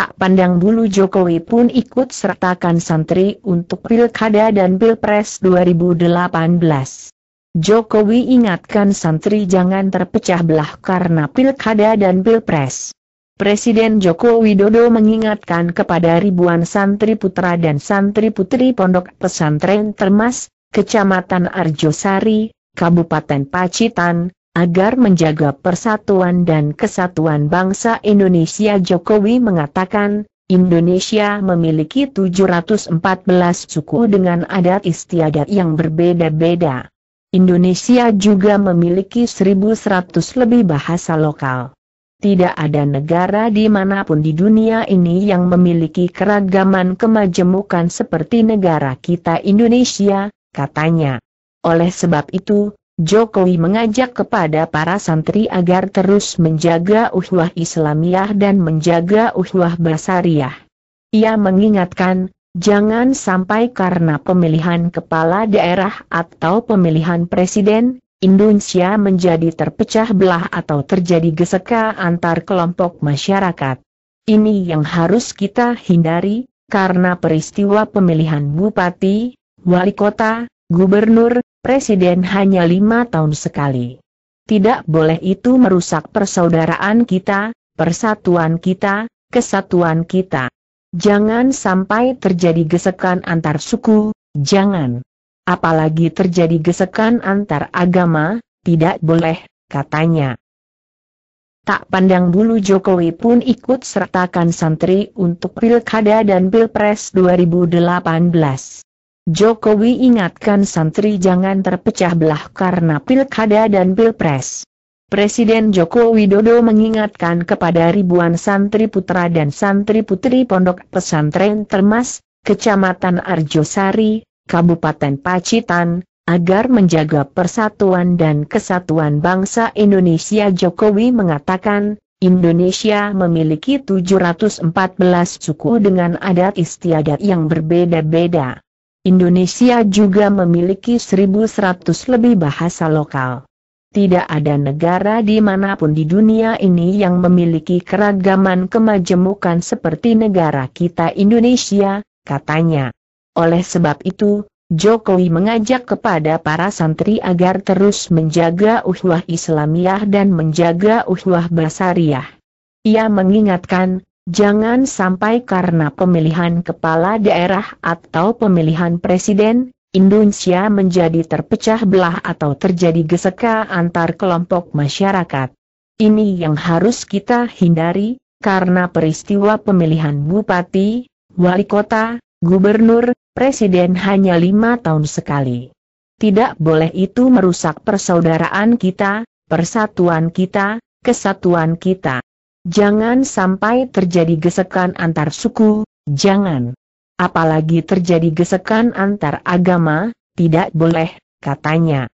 Tak pandang bulu Jokowi pun ikut sertakan santri untuk pilkada dan pilpres 2018. Jokowi ingatkan santri jangan terpecah belah karena pilkada dan pilpres. Presiden Joko Widodo mengingatkan kepada ribuan santri putra dan santri putri pondok pesantren Termas, Kecamatan Arjosari, Kabupaten Pacitan, agar menjaga persatuan dan kesatuan bangsa Indonesia Jokowi mengatakan, Indonesia memiliki 714 suku dengan adat istiadat yang berbeda-beda. Indonesia juga memiliki 1.100 lebih bahasa lokal. Tidak ada negara dimanapun di dunia ini yang memiliki keragaman kemajemukan seperti negara kita Indonesia, katanya. Oleh sebab itu, Jokowi mengajak kepada para santri agar terus menjaga uhwah Islamiyah dan menjaga uhwah basariyah. Ia mengingatkan, jangan sampai karena pemilihan kepala daerah atau pemilihan presiden, Indonesia menjadi terpecah belah atau terjadi geseka antar kelompok masyarakat. Ini yang harus kita hindari, karena peristiwa pemilihan bupati, wali kota, Gubernur, presiden hanya lima tahun sekali. Tidak boleh itu merusak persaudaraan kita, persatuan kita, kesatuan kita. Jangan sampai terjadi gesekan antar suku, jangan. Apalagi terjadi gesekan antar agama, tidak boleh, katanya. Tak pandang bulu Jokowi pun ikut sertakan santri untuk pilkada dan pilpres 2018. Jokowi ingatkan santri jangan terpecah belah karena pilkada dan pilpres. Presiden Joko Widodo mengingatkan kepada ribuan santri putra dan santri putri pondok pesantren Termas, Kecamatan Arjosari, Kabupaten Pacitan, agar menjaga persatuan dan kesatuan bangsa Indonesia. Jokowi mengatakan, Indonesia memiliki 714 suku dengan adat istiadat yang berbeda-beda. Indonesia juga memiliki 1.100 lebih bahasa lokal. Tidak ada negara di dimanapun di dunia ini yang memiliki keragaman kemajemukan seperti negara kita Indonesia, katanya. Oleh sebab itu, Jokowi mengajak kepada para santri agar terus menjaga uhwah Islamiyah dan menjaga uhwah basariyah. Ia mengingatkan, Jangan sampai karena pemilihan kepala daerah atau pemilihan presiden, Indonesia menjadi terpecah belah atau terjadi geseka antar kelompok masyarakat. Ini yang harus kita hindari, karena peristiwa pemilihan bupati, wali kota, gubernur, presiden hanya lima tahun sekali. Tidak boleh itu merusak persaudaraan kita, persatuan kita, kesatuan kita. Jangan sampai terjadi gesekan antar suku, jangan. Apalagi terjadi gesekan antar agama, tidak boleh, katanya.